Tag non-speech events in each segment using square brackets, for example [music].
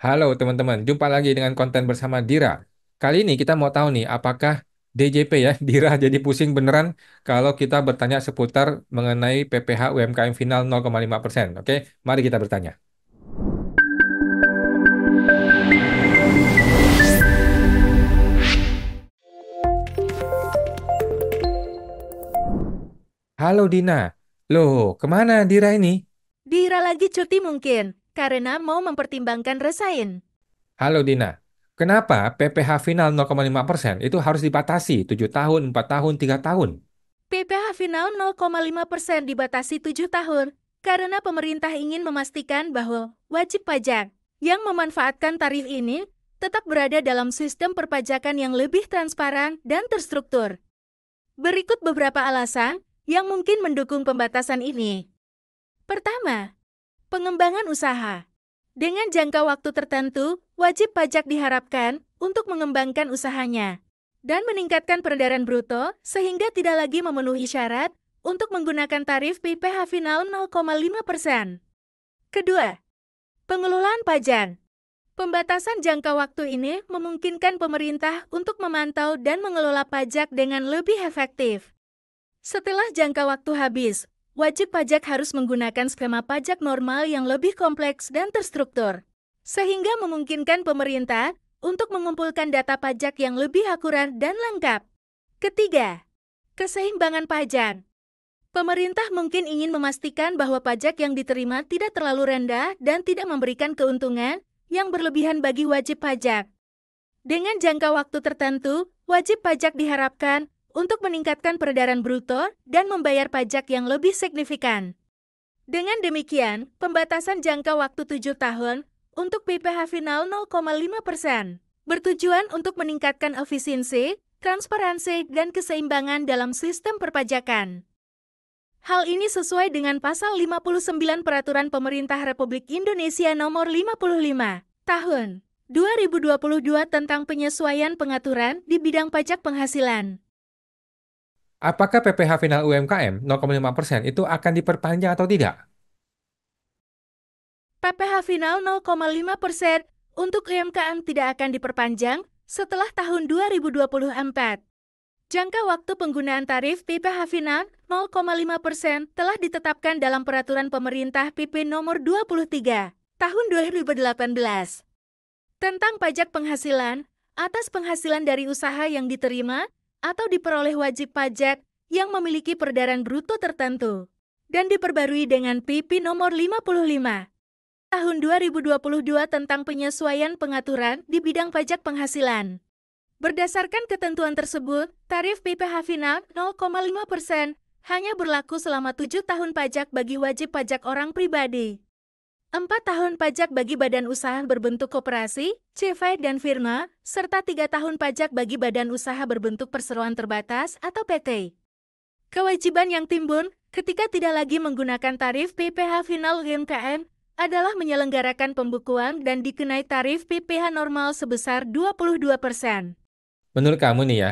Halo teman-teman, jumpa lagi dengan konten bersama Dira. Kali ini kita mau tahu nih apakah DJP ya, [laughs] Dira jadi pusing beneran kalau kita bertanya seputar mengenai PPH UMKM final 0,5%. Oke, mari kita bertanya. Halo Dina, loh kemana Dira ini? Dira lagi cuti mungkin karena mau mempertimbangkan resain. Halo Dina, kenapa PPH final 0,5% itu harus dibatasi 7 tahun, 4 tahun, 3 tahun? PPH final 0,5% dibatasi 7 tahun karena pemerintah ingin memastikan bahwa wajib pajak yang memanfaatkan tarif ini tetap berada dalam sistem perpajakan yang lebih transparan dan terstruktur. Berikut beberapa alasan yang mungkin mendukung pembatasan ini. Pertama, Pengembangan usaha Dengan jangka waktu tertentu, wajib pajak diharapkan untuk mengembangkan usahanya dan meningkatkan peredaran bruto sehingga tidak lagi memenuhi syarat untuk menggunakan tarif PPh final 0,5%. Kedua, pengelolaan pajak. Pembatasan jangka waktu ini memungkinkan pemerintah untuk memantau dan mengelola pajak dengan lebih efektif. Setelah jangka waktu habis, wajib pajak harus menggunakan skema pajak normal yang lebih kompleks dan terstruktur, sehingga memungkinkan pemerintah untuk mengumpulkan data pajak yang lebih akurat dan lengkap. Ketiga, keseimbangan pajak. Pemerintah mungkin ingin memastikan bahwa pajak yang diterima tidak terlalu rendah dan tidak memberikan keuntungan yang berlebihan bagi wajib pajak. Dengan jangka waktu tertentu, wajib pajak diharapkan untuk meningkatkan peredaran bruto dan membayar pajak yang lebih signifikan. Dengan demikian, pembatasan jangka waktu 7 tahun untuk PPH final 0,5 persen bertujuan untuk meningkatkan efisiensi, transparansi, dan keseimbangan dalam sistem perpajakan. Hal ini sesuai dengan pasal 59 Peraturan Pemerintah Republik Indonesia Nomor 55 Tahun 2022 tentang penyesuaian pengaturan di bidang pajak penghasilan. Apakah PPh final UMKM 0,5% itu akan diperpanjang atau tidak? PPh final 0,5% untuk UMKM tidak akan diperpanjang setelah tahun 2024. Jangka waktu penggunaan tarif PPh final 0,5% telah ditetapkan dalam peraturan pemerintah PP nomor 23 tahun 2018 tentang pajak penghasilan atas penghasilan dari usaha yang diterima atau diperoleh wajib pajak yang memiliki peredaran bruto tertentu dan diperbarui dengan PP nomor 55 tahun 2022 tentang penyesuaian pengaturan di bidang pajak penghasilan. Berdasarkan ketentuan tersebut, tarif PPh final 0,5% hanya berlaku selama tujuh tahun pajak bagi wajib pajak orang pribadi. 4 tahun pajak bagi badan usaha berbentuk koperasi, CV dan firma, serta 3 tahun pajak bagi badan usaha berbentuk perseroan terbatas atau PT. Kewajiban yang timbun ketika tidak lagi menggunakan tarif PPh final UMKM adalah menyelenggarakan pembukuan dan dikenai tarif PPh normal sebesar 22%. Menurut kamu nih ya,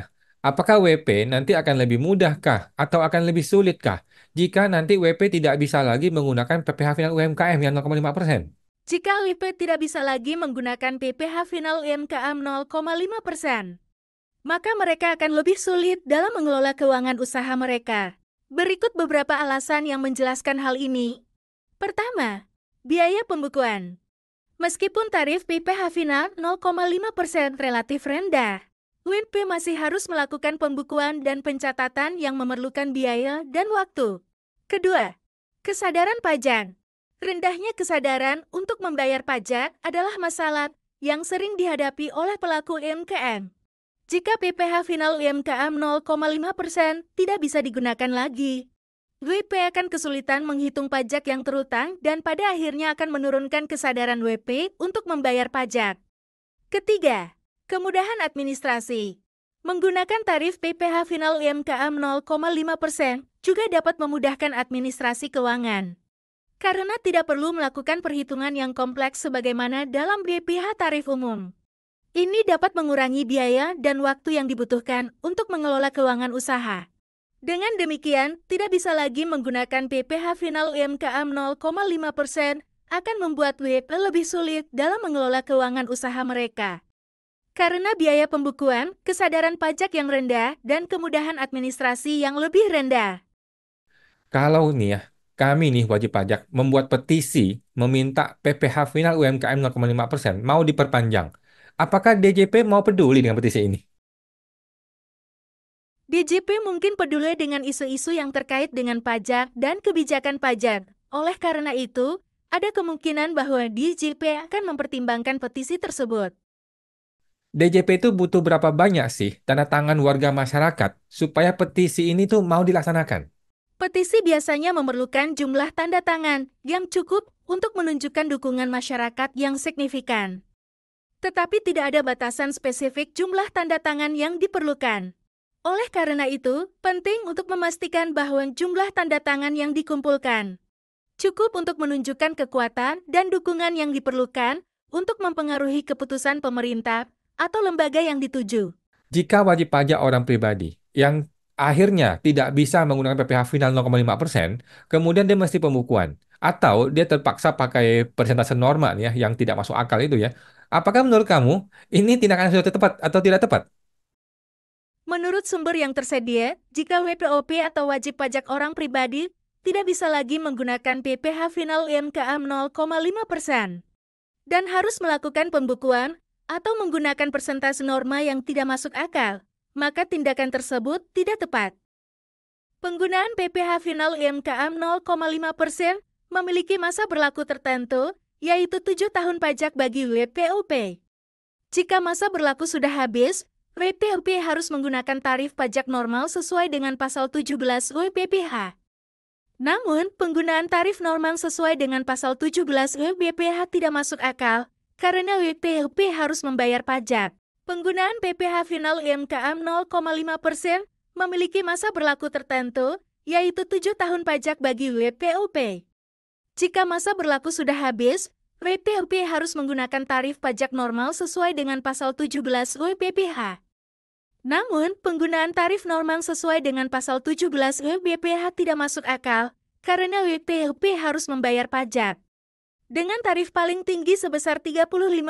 Apakah WP nanti akan lebih mudahkah atau akan lebih sulitkah jika nanti WP tidak bisa lagi menggunakan PPH final UMKM yang 0,5 persen? Jika WP tidak bisa lagi menggunakan PPH final UMKM 0,5 persen, maka mereka akan lebih sulit dalam mengelola keuangan usaha mereka. Berikut beberapa alasan yang menjelaskan hal ini. Pertama, biaya pembukuan. Meskipun tarif PPH final 0,5 persen relatif rendah, WinP masih harus melakukan pembukuan dan pencatatan yang memerlukan biaya dan waktu. Kedua, kesadaran pajak. Rendahnya kesadaran untuk membayar pajak adalah masalah yang sering dihadapi oleh pelaku UMKM. Jika PPH final UMKM 0,5% tidak bisa digunakan lagi, WP akan kesulitan menghitung pajak yang terutang dan pada akhirnya akan menurunkan kesadaran WP untuk membayar pajak. Ketiga, Kemudahan administrasi Menggunakan tarif PPH final UMKM 0,5% persen juga dapat memudahkan administrasi keuangan. Karena tidak perlu melakukan perhitungan yang kompleks sebagaimana dalam BPH tarif umum. Ini dapat mengurangi biaya dan waktu yang dibutuhkan untuk mengelola keuangan usaha. Dengan demikian, tidak bisa lagi menggunakan PPH final UMKM 0,5% persen akan membuat WP lebih sulit dalam mengelola keuangan usaha mereka. Karena biaya pembukuan, kesadaran pajak yang rendah, dan kemudahan administrasi yang lebih rendah. Kalau nih ya, kami nih wajib pajak membuat petisi meminta PPh final UMKM 0,5% mau diperpanjang. Apakah DJP mau peduli dengan petisi ini? DJP mungkin peduli dengan isu-isu yang terkait dengan pajak dan kebijakan pajak. Oleh karena itu, ada kemungkinan bahwa DJP akan mempertimbangkan petisi tersebut. DJP itu butuh berapa banyak sih tanda tangan warga masyarakat supaya petisi ini tuh mau dilaksanakan? Petisi biasanya memerlukan jumlah tanda tangan yang cukup untuk menunjukkan dukungan masyarakat yang signifikan. Tetapi tidak ada batasan spesifik jumlah tanda tangan yang diperlukan. Oleh karena itu, penting untuk memastikan bahwa jumlah tanda tangan yang dikumpulkan cukup untuk menunjukkan kekuatan dan dukungan yang diperlukan untuk mempengaruhi keputusan pemerintah atau lembaga yang dituju. Jika wajib pajak orang pribadi yang akhirnya tidak bisa menggunakan PPh final 0,5%, kemudian dia mesti pembukuan. Atau dia terpaksa pakai persentase normal ya, yang tidak masuk akal itu ya. Apakah menurut kamu ini tindakan sudah tepat atau tidak tepat? Menurut sumber yang tersedia, jika WPOP atau wajib pajak orang pribadi tidak bisa lagi menggunakan PPh final IMKM 0,5% dan harus melakukan pembukuan, atau menggunakan persentase norma yang tidak masuk akal, maka tindakan tersebut tidak tepat. Penggunaan PPh final UMKM 0,5% memiliki masa berlaku tertentu, yaitu 7 tahun pajak bagi WPUP. Jika masa berlaku sudah habis, WPUP harus menggunakan tarif pajak normal sesuai dengan pasal 17 UPPH. Namun, penggunaan tarif normal sesuai dengan pasal 17 UPPH tidak masuk akal karena WPHP harus membayar pajak. Penggunaan PPH final UMKM 0,5 memiliki masa berlaku tertentu, yaitu 7 tahun pajak bagi WPUP. Jika masa berlaku sudah habis, WPUP harus menggunakan tarif pajak normal sesuai dengan pasal 17 WPPH. Namun, penggunaan tarif normal sesuai dengan pasal 17 WPPH tidak masuk akal, karena WPUP harus membayar pajak dengan tarif paling tinggi sebesar 35%.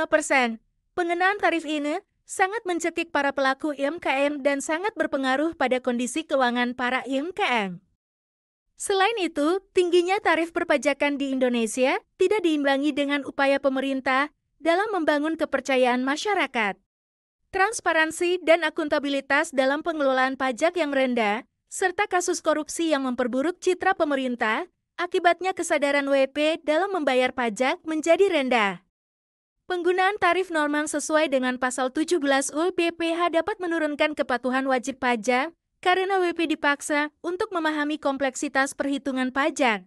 persen, Pengenaan tarif ini sangat mencekik para pelaku umkm dan sangat berpengaruh pada kondisi keuangan para umkm. Selain itu, tingginya tarif perpajakan di Indonesia tidak diimbangi dengan upaya pemerintah dalam membangun kepercayaan masyarakat. Transparansi dan akuntabilitas dalam pengelolaan pajak yang rendah, serta kasus korupsi yang memperburuk citra pemerintah, Akibatnya kesadaran WP dalam membayar pajak menjadi rendah. Penggunaan tarif normal sesuai dengan pasal 17 UU PPH dapat menurunkan kepatuhan wajib pajak karena WP dipaksa untuk memahami kompleksitas perhitungan pajak.